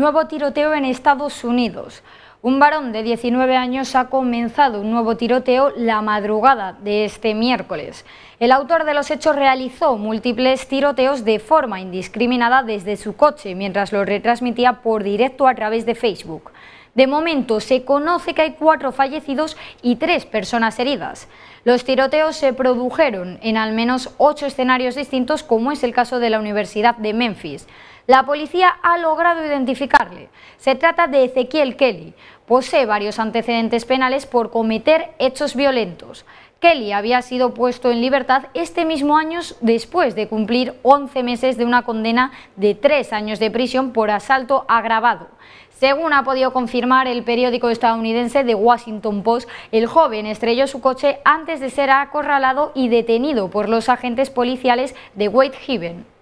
Nuevo tiroteo en Estados Unidos. Un varón de 19 años ha comenzado un nuevo tiroteo la madrugada de este miércoles. El autor de los hechos realizó múltiples tiroteos de forma indiscriminada desde su coche mientras lo retransmitía por directo a través de Facebook. De momento se conoce que hay cuatro fallecidos y tres personas heridas. Los tiroteos se produjeron en al menos ocho escenarios distintos, como es el caso de la Universidad de Memphis. La policía ha logrado identificarle. Se trata de Ezequiel Kelly. Posee varios antecedentes penales por cometer hechos violentos. Kelly había sido puesto en libertad este mismo año después de cumplir 11 meses de una condena de tres años de prisión por asalto agravado. Según ha podido confirmar el periódico estadounidense The Washington Post, el joven estrelló su coche antes de ser acorralado y detenido por los agentes policiales de Whitehaven.